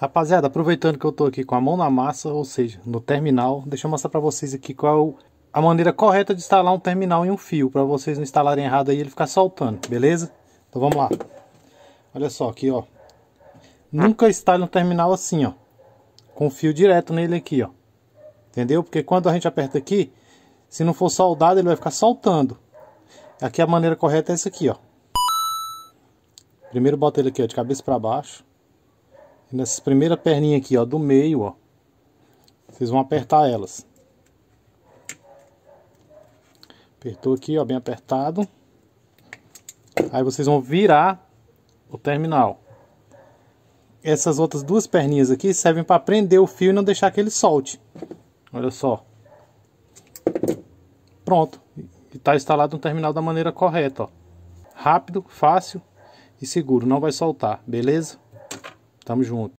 Rapaziada, aproveitando que eu tô aqui com a mão na massa, ou seja, no terminal, deixa eu mostrar para vocês aqui qual é a maneira correta de instalar um terminal em um fio, para vocês não instalarem errado aí ele ficar soltando, beleza? Então vamos lá. Olha só aqui, ó. Nunca instale um terminal assim, ó. Com fio direto nele aqui, ó. Entendeu? Porque quando a gente aperta aqui, se não for soldado, ele vai ficar soltando. Aqui a maneira correta é essa aqui, ó. Primeiro bota ele aqui, ó, de cabeça para baixo nessa primeira perninha aqui, ó, do meio, ó. Vocês vão apertar elas. Apertou aqui, ó, bem apertado. Aí vocês vão virar o terminal. Essas outras duas perninhas aqui servem para prender o fio e não deixar que ele solte. Olha só. Pronto. está instalado no terminal da maneira correta, ó. Rápido, fácil e seguro, não vai soltar, beleza? Tamo junto.